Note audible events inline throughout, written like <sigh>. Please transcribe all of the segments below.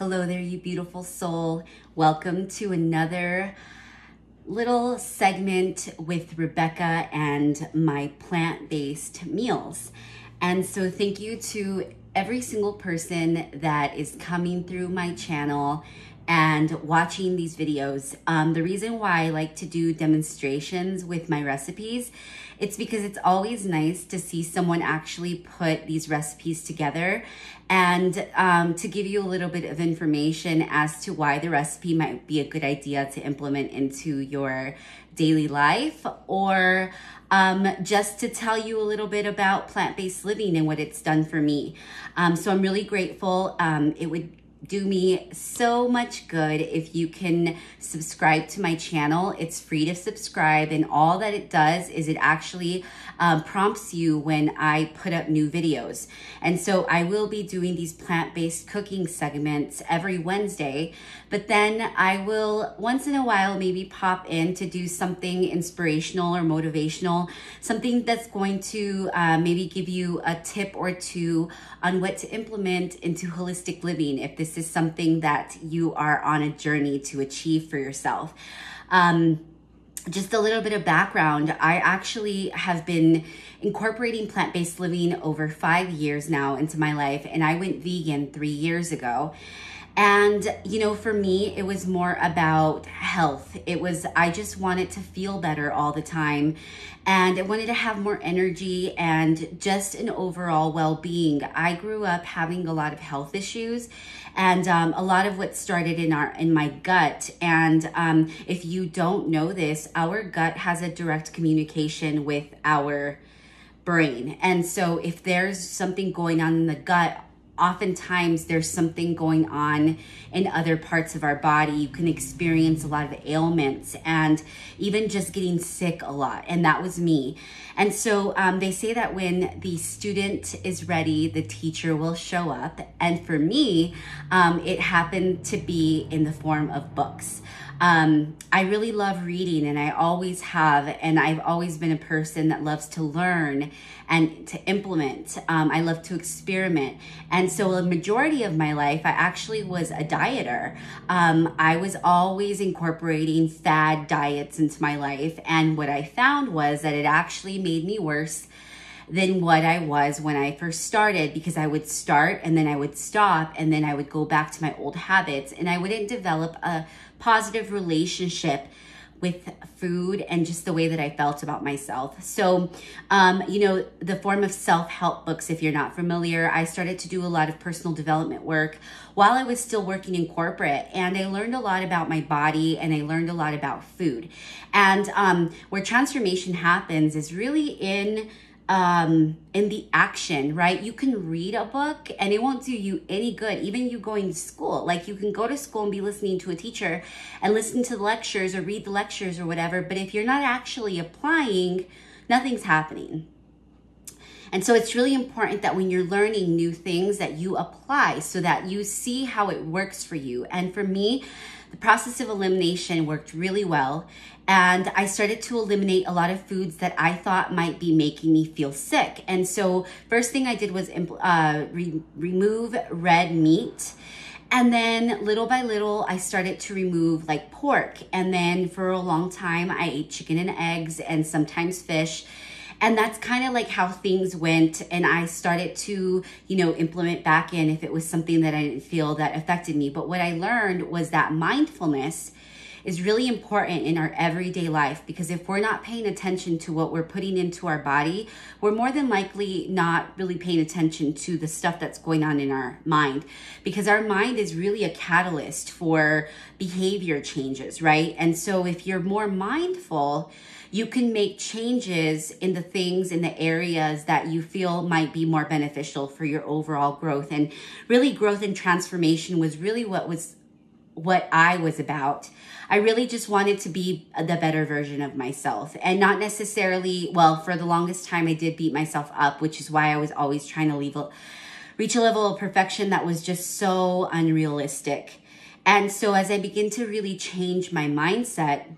Hello there, you beautiful soul. Welcome to another little segment with Rebecca and my plant based meals. And so, thank you to every single person that is coming through my channel and watching these videos. Um, the reason why I like to do demonstrations with my recipes, it's because it's always nice to see someone actually put these recipes together and um, to give you a little bit of information as to why the recipe might be a good idea to implement into your daily life or um, just to tell you a little bit about plant-based living and what it's done for me. Um, so I'm really grateful. Um, it would do me so much good if you can subscribe to my channel. It's free to subscribe and all that it does is it actually um, prompts you when I put up new videos. And so I will be doing these plant-based cooking segments every Wednesday, but then I will once in a while maybe pop in to do something inspirational or motivational, something that's going to uh, maybe give you a tip or two on what to implement into holistic living if this is something that you are on a journey to achieve for yourself. Um, just a little bit of background I actually have been incorporating plant based living over five years now into my life, and I went vegan three years ago. And, you know, for me, it was more about health. It was, I just wanted to feel better all the time. And I wanted to have more energy and just an overall well being. I grew up having a lot of health issues and um, a lot of what started in our in my gut and um, if you don't know this our gut has a direct communication with our brain. And so if there's something going on in the gut, oftentimes there's something going on in other parts of our body. You can experience a lot of ailments and even just getting sick a lot. And that was me. And so um, they say that when the student is ready, the teacher will show up. And for me, um, it happened to be in the form of books. Um, I really love reading and I always have, and I've always been a person that loves to learn and to implement. Um, I love to experiment. And so, a majority of my life, I actually was a dieter. Um, I was always incorporating fad diets into my life. And what I found was that it actually made me worse than what I was when I first started because I would start and then I would stop and then I would go back to my old habits and I wouldn't develop a positive relationship with food and just the way that I felt about myself. So, um, you know, the form of self-help books, if you're not familiar, I started to do a lot of personal development work while I was still working in corporate. And I learned a lot about my body and I learned a lot about food. And um, where transformation happens is really in um, in the action, right? You can read a book and it won't do you any good. Even you going to school, like you can go to school and be listening to a teacher and listen to the lectures or read the lectures or whatever. But if you're not actually applying, nothing's happening. And so it's really important that when you're learning new things that you apply so that you see how it works for you. And for me, the process of elimination worked really well. And I started to eliminate a lot of foods that I thought might be making me feel sick. And so first thing I did was uh, re remove red meat. And then little by little, I started to remove like pork. And then for a long time, I ate chicken and eggs and sometimes fish. And that's kind of like how things went. And I started to, you know, implement back in if it was something that I didn't feel that affected me. But what I learned was that mindfulness is really important in our everyday life because if we're not paying attention to what we're putting into our body, we're more than likely not really paying attention to the stuff that's going on in our mind because our mind is really a catalyst for behavior changes, right? And so if you're more mindful, you can make changes in the things in the areas that you feel might be more beneficial for your overall growth and really growth and transformation was really what was what I was about. I really just wanted to be the better version of myself and not necessarily, well, for the longest time I did beat myself up, which is why I was always trying to leave a, reach a level of perfection that was just so unrealistic. And so as I begin to really change my mindset,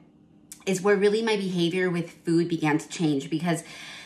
is where really my behavior with food began to change because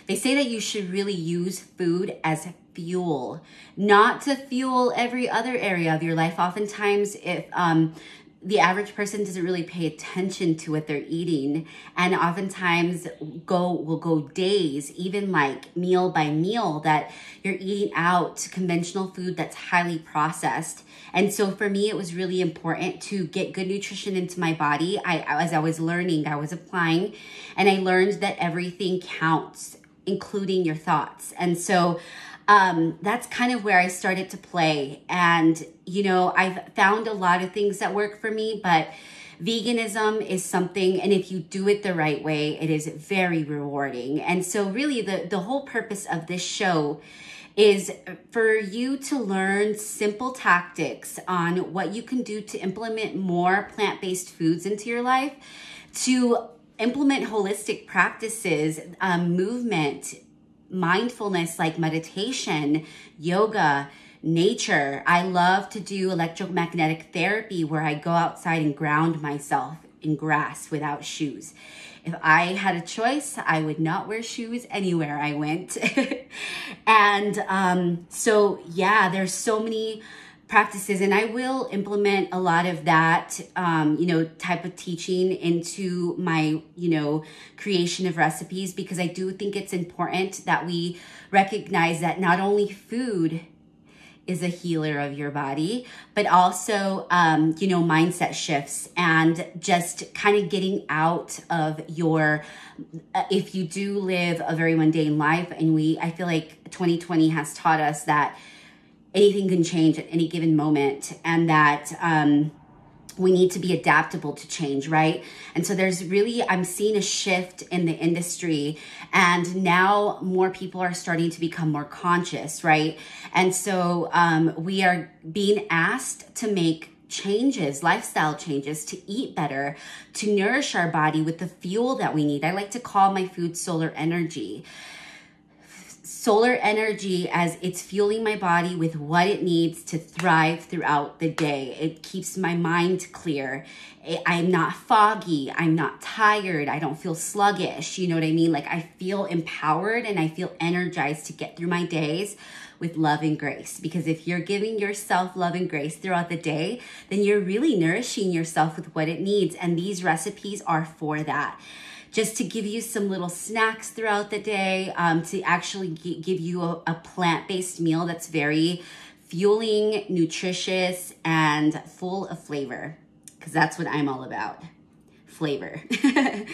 they say that you should really use food as fuel, not to fuel every other area of your life. Oftentimes, if um, the average person doesn't really pay attention to what they're eating and oftentimes go will go days even like meal by meal that you're eating out conventional food that's highly processed and so for me it was really important to get good nutrition into my body i as i was learning i was applying and i learned that everything counts including your thoughts and so um, that's kind of where I started to play. And, you know, I've found a lot of things that work for me, but veganism is something, and if you do it the right way, it is very rewarding. And so, really, the, the whole purpose of this show is for you to learn simple tactics on what you can do to implement more plant based foods into your life, to implement holistic practices, um, movement, mindfulness like meditation, yoga, nature. I love to do electromagnetic therapy where I go outside and ground myself in grass without shoes. If I had a choice, I would not wear shoes anywhere I went. <laughs> and um, so, yeah, there's so many practices and i will implement a lot of that um, you know type of teaching into my you know creation of recipes because i do think it's important that we recognize that not only food is a healer of your body but also um, you know mindset shifts and just kind of getting out of your uh, if you do live a very mundane life and we i feel like 2020 has taught us that anything can change at any given moment and that um, we need to be adaptable to change, right? And so there's really, I'm seeing a shift in the industry, and now more people are starting to become more conscious, right? And so um, we are being asked to make changes, lifestyle changes to eat better, to nourish our body with the fuel that we need. I like to call my food solar energy solar energy as it's fueling my body with what it needs to thrive throughout the day. It keeps my mind clear. I'm not foggy. I'm not tired. I don't feel sluggish. You know what I mean? Like I feel empowered and I feel energized to get through my days with love and grace. Because if you're giving yourself love and grace throughout the day, then you're really nourishing yourself with what it needs. And these recipes are for that just to give you some little snacks throughout the day, um, to actually give you a, a plant-based meal that's very fueling, nutritious, and full of flavor, because that's what I'm all about flavor <laughs> um,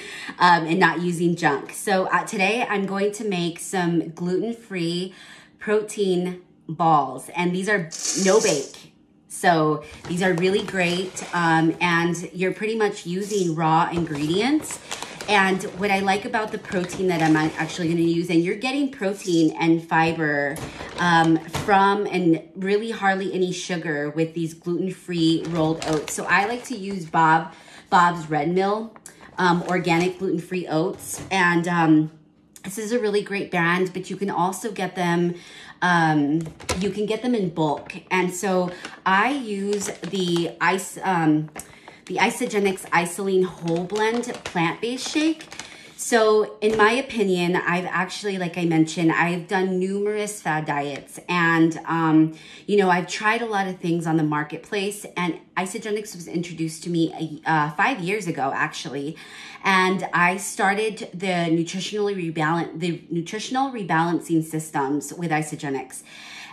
and not using junk. So uh, today I'm going to make some gluten-free protein balls and these are no bake. So these are really great um, and you're pretty much using raw ingredients and what I like about the protein that I'm actually going to use, and you're getting protein and fiber um, from and really hardly any sugar with these gluten-free rolled oats. So I like to use Bob Bob's Red Mill um, organic gluten-free oats. And um, this is a really great brand, but you can also get them um, you can get them in bulk. And so I use the ice, um, the Isogenics Isoline Whole Blend Plant-Based Shake. So in my opinion, I've actually, like I mentioned, I've done numerous fad diets and, um, you know, I've tried a lot of things on the marketplace and Isogenics was introduced to me uh, five years ago, actually. And I started the nutritionally rebalance, the nutritional rebalancing systems with Isogenics.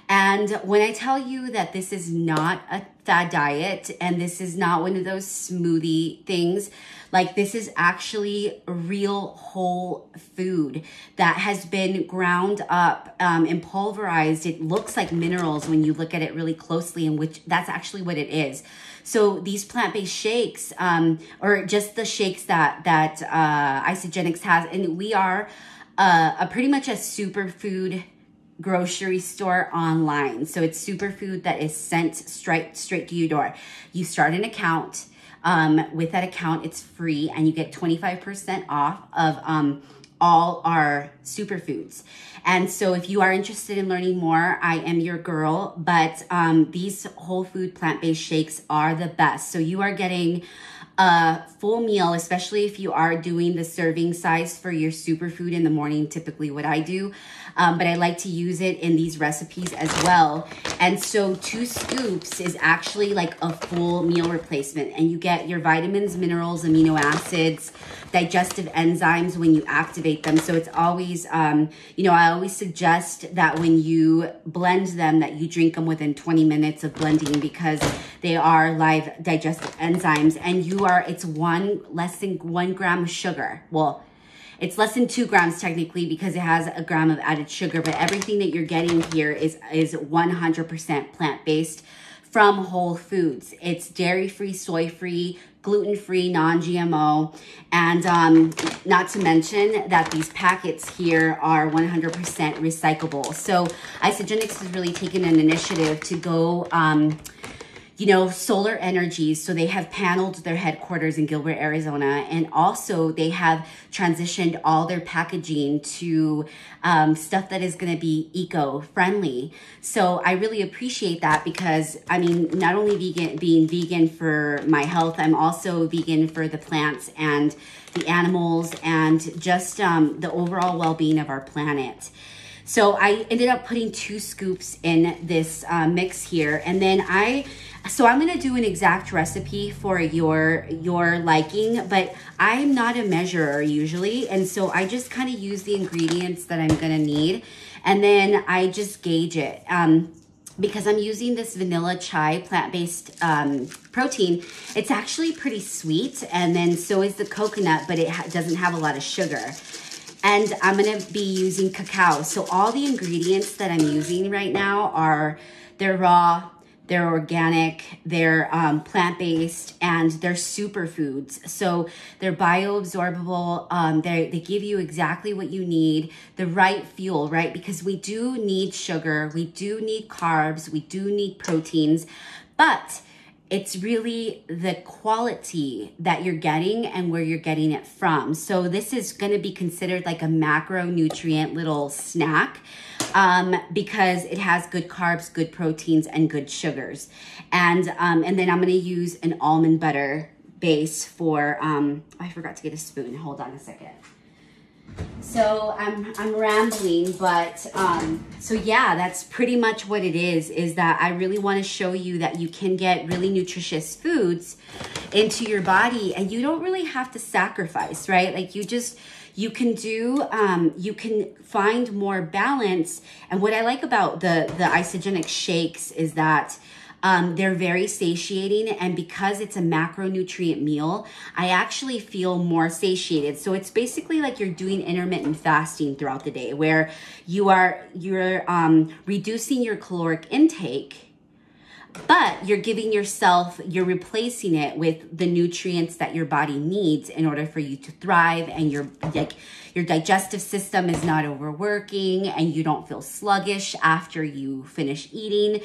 And when I tell you that this is not a fad diet and this is not one of those smoothie things, like this is actually real whole food that has been ground up um, and pulverized. It looks like minerals when you look at it really closely and which that's actually what it is. So these plant-based shakes um, or just the shakes that, that uh, Isogenics has, and we are uh, a pretty much a superfood grocery store online. So it's superfood that is sent straight straight to your door. You start an account. Um, with that account, it's free and you get 25% off of um, all our superfoods. And so if you are interested in learning more, I am your girl, but um, these whole food plant-based shakes are the best. So you are getting a full meal, especially if you are doing the serving size for your superfood in the morning, typically what I do. Um, but I like to use it in these recipes as well. And so two scoops is actually like a full meal replacement and you get your vitamins, minerals, amino acids, digestive enzymes when you activate them. So it's always, um, you know, I always suggest that when you blend them that you drink them within 20 minutes of blending because they are live digestive enzymes and you are, it's one less than one gram of sugar. Well, it's less than two grams technically because it has a gram of added sugar, but everything that you're getting here is, is 100% plant-based from whole foods. It's dairy-free, soy-free, gluten-free, non-GMO, and um, not to mention that these packets here are 100% recyclable. So Isogenics has really taken an initiative to go um, you know, solar energy. So they have paneled their headquarters in Gilbert, Arizona, and also they have transitioned all their packaging to um, stuff that is going to be eco-friendly. So I really appreciate that because, I mean, not only vegan being vegan for my health, I'm also vegan for the plants and the animals and just um, the overall well-being of our planet. So I ended up putting two scoops in this uh, mix here. And then I, so I'm gonna do an exact recipe for your, your liking, but I'm not a measurer usually. And so I just kind of use the ingredients that I'm gonna need. And then I just gauge it. Um, because I'm using this vanilla chai plant-based um, protein. It's actually pretty sweet, and then so is the coconut, but it ha doesn't have a lot of sugar. And I'm going to be using cacao. So all the ingredients that I'm using right now are, they're raw, they're organic, they're um, plant-based, and they're superfoods. So they're bioabsorbable. Um, they they give you exactly what you need, the right fuel, right? Because we do need sugar, we do need carbs, we do need proteins, but it's really the quality that you're getting and where you're getting it from. So this is going to be considered like a macronutrient little snack um, because it has good carbs, good proteins, and good sugars. And, um, and then I'm going to use an almond butter base for, um, I forgot to get a spoon. Hold on a second. So I'm, I'm rambling, but um, so yeah, that's pretty much what it is, is that I really want to show you that you can get really nutritious foods into your body and you don't really have to sacrifice, right? Like you just, you can do, um, you can find more balance. And what I like about the, the isogenic shakes is that, um, they're very satiating, and because it's a macronutrient meal, I actually feel more satiated. So it's basically like you're doing intermittent fasting throughout the day, where you are you're um, reducing your caloric intake but you're giving yourself, you're replacing it with the nutrients that your body needs in order for you to thrive and your like your digestive system is not overworking and you don't feel sluggish after you finish eating.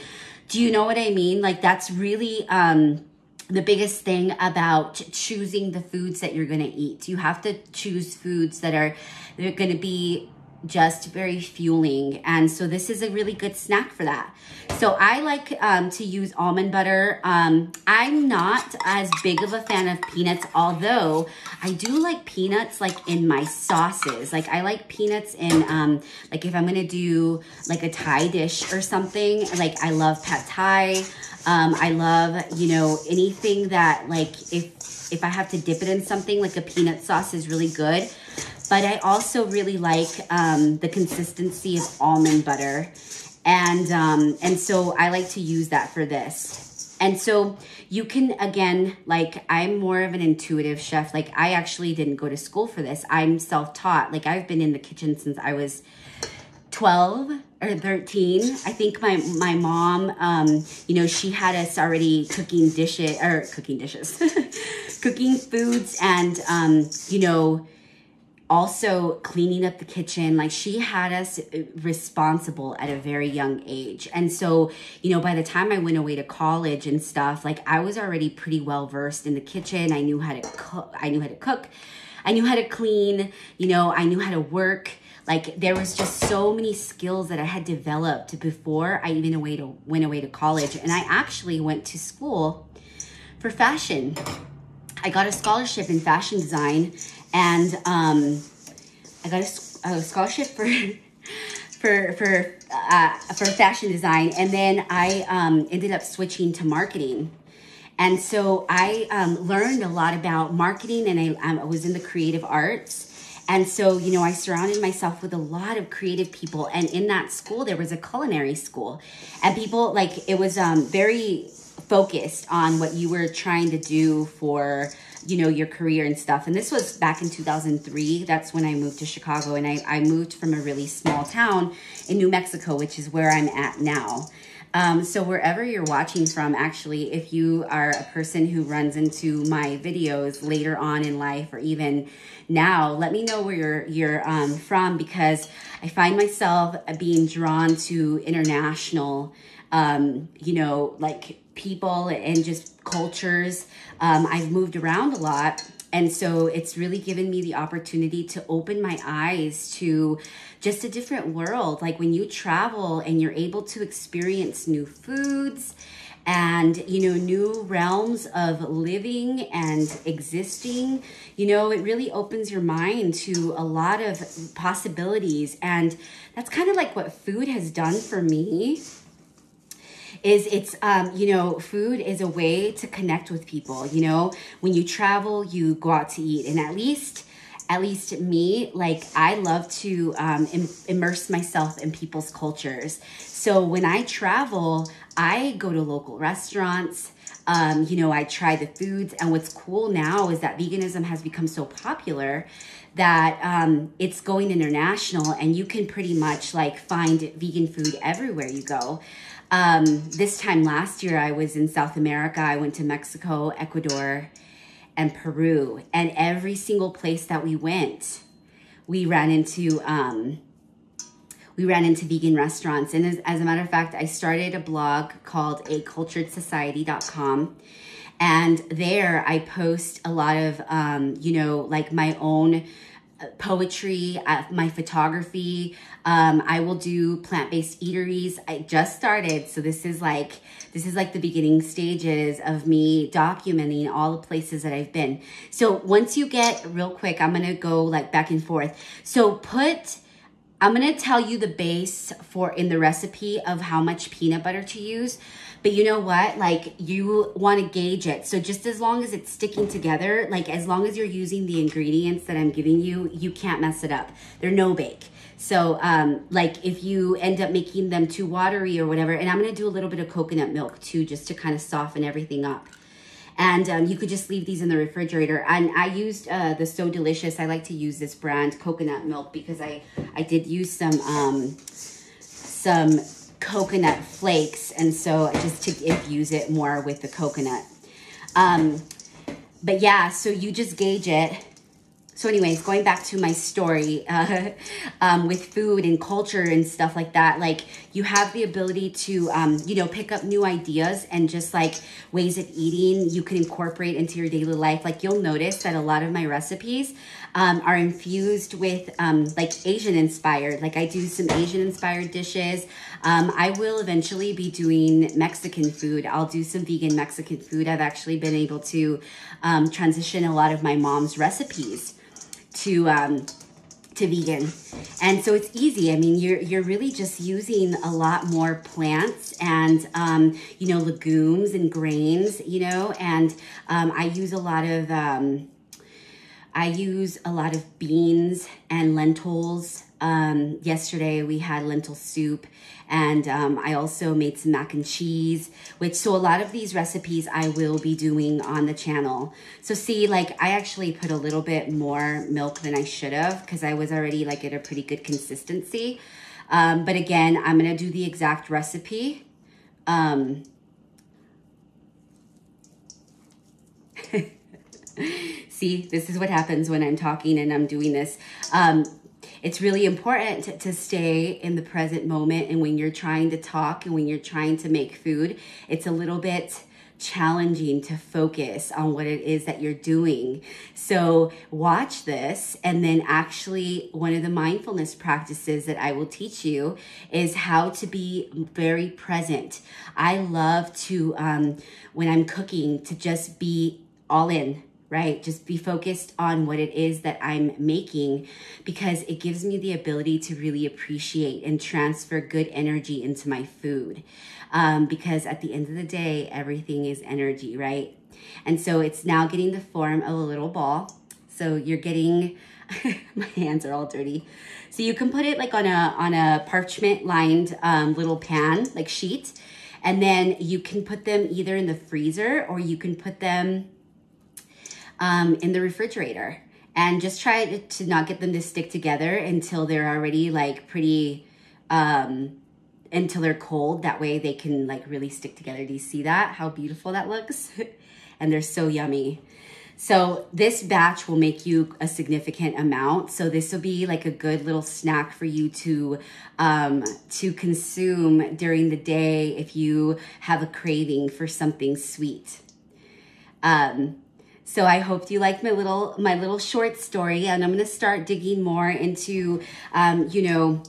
Do you know what I mean? Like that's really um, the biggest thing about choosing the foods that you're going to eat. You have to choose foods that are they're going to be just very fueling. And so this is a really good snack for that. So I like um, to use almond butter. Um, I'm not as big of a fan of peanuts, although I do like peanuts like in my sauces. Like I like peanuts in um, like if I'm gonna do like a Thai dish or something, like I love pad Thai. Um, I love, you know, anything that like if, if I have to dip it in something like a peanut sauce is really good. But I also really like um, the consistency of almond butter. And, um, and so I like to use that for this. And so you can, again, like I'm more of an intuitive chef. Like I actually didn't go to school for this. I'm self-taught. Like I've been in the kitchen since I was 12 or 13. I think my, my mom, um, you know, she had us already cooking dishes or cooking dishes, <laughs> cooking foods and, um, you know, also cleaning up the kitchen like she had us uh, responsible at a very young age and so you know by the time i went away to college and stuff like i was already pretty well versed in the kitchen i knew how to cook i knew how to cook i knew how to clean you know i knew how to work like there was just so many skills that i had developed before i even away to, went away to college and i actually went to school for fashion i got a scholarship in fashion design and um, I got a, a scholarship for <laughs> for for uh, for fashion design, and then I um, ended up switching to marketing. And so I um, learned a lot about marketing, and I, um, I was in the creative arts. And so, you know, I surrounded myself with a lot of creative people. And in that school, there was a culinary school. And people, like, it was um, very focused on what you were trying to do for you know, your career and stuff. And this was back in 2003. That's when I moved to Chicago. And I, I moved from a really small town in New Mexico, which is where I'm at now. Um, so wherever you're watching from, actually, if you are a person who runs into my videos later on in life or even now, let me know where you're, you're um, from because I find myself being drawn to international, um, you know, like people and just cultures. Um, I've moved around a lot. And so it's really given me the opportunity to open my eyes to just a different world. Like when you travel and you're able to experience new foods and, you know, new realms of living and existing, you know, it really opens your mind to a lot of possibilities. And that's kind of like what food has done for me is it's um, you know food is a way to connect with people you know when you travel you go out to eat and at least at least me, like I love to um, Im- immerse myself in people's cultures. So when I travel, I go to local restaurants. Um, you know, I try the foods. And what's cool now is that veganism has become so popular that um, it's going international and you can pretty much like find vegan food everywhere you go. Um, this time last year, I was in South America. I went to Mexico, Ecuador, and Peru. And every single place that we went, we ran into um, we ran into vegan restaurants. And as, as, a matter of fact, I started a blog called aculturedsociety.com. And there I post a lot of, um, you know, like my own poetry, uh, my photography. Um, I will do plant-based eateries. I just started, so this is like this is like the beginning stages of me documenting all the places that I've been. So once you get real quick, I'm gonna go like back and forth. So put. I'm gonna tell you the base for in the recipe of how much peanut butter to use. But you know what? Like you want to gauge it. So just as long as it's sticking together, like as long as you're using the ingredients that I'm giving you, you can't mess it up. They're no bake. So um, like if you end up making them too watery or whatever, and I'm going to do a little bit of coconut milk too, just to kind of soften everything up. And um, you could just leave these in the refrigerator. And I used uh, the So Delicious. I like to use this brand coconut milk because I, I did use some, um, some coconut flakes. And so just to infuse it more with the coconut. Um, but yeah, so you just gauge it so, anyways, going back to my story uh, <laughs> um, with food and culture and stuff like that, like you have the ability to, um, you know, pick up new ideas and just like ways of eating you can incorporate into your daily life. Like you'll notice that a lot of my recipes um, are infused with um, like Asian inspired. Like I do some Asian inspired dishes. Um, I will eventually be doing Mexican food. I'll do some vegan Mexican food. I've actually been able to um, transition a lot of my mom's recipes to um, to vegan. And so it's easy. I mean, you're, you're really just using a lot more plants and, um, you know, legumes and grains, you know, and um, I use a lot of, um, I use a lot of beans and lentils. Um, yesterday we had lentil soup and um, I also made some mac and cheese, which so a lot of these recipes I will be doing on the channel. So see, like I actually put a little bit more milk than I should have because I was already like at a pretty good consistency. Um, but again, I'm going to do the exact recipe. Um, <laughs> see, this is what happens when I'm talking and I'm doing this. Um, it's really important to, stay in the present moment. And when you're trying to talk and when you're trying to make food, it's a little bit challenging to focus on what it is that you're doing. So watch this. And then actually one of the mindfulness practices that I will teach you is how to be very present. I love to, um, when I'm cooking, to just be all in right? Just be focused on what it is that I'm making because it gives me the ability to really appreciate and transfer good energy into my food. Um, because at the end of the day, everything is energy, right? And so it's now getting the form of a little ball. So you're getting, <laughs> my hands are all dirty. So you can put it like on a, on a parchment lined um, little pan, like sheet. And then you can put them either in the freezer or you can put them um, in the refrigerator and just try to not get them to stick together until they're already like pretty um, until they're cold that way they can like really stick together do you see that how beautiful that looks <laughs> and they're so yummy so this batch will make you a significant amount. So this will be like a good little snack for you to um, to consume during the day if you have a craving for something sweet. Um, so I hope you liked my little my little short story, and I'm going to start digging more into, um, you know,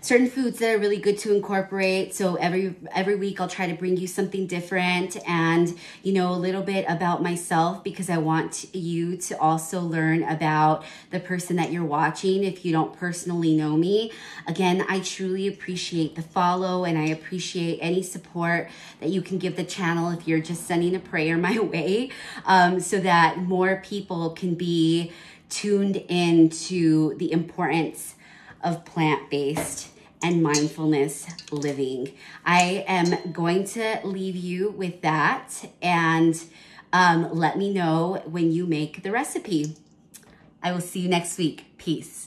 certain foods that are really good to incorporate. So every every week I'll try to bring you something different and you know a little bit about myself because I want you to also learn about the person that you're watching if you don't personally know me. Again, I truly appreciate the follow and I appreciate any support that you can give the channel if you're just sending a prayer <laughs> my way um, so that more people can be tuned in to the importance of plant based and mindfulness living. I am going to leave you with that and um, let me know when you make the recipe. I will see you next week. Peace.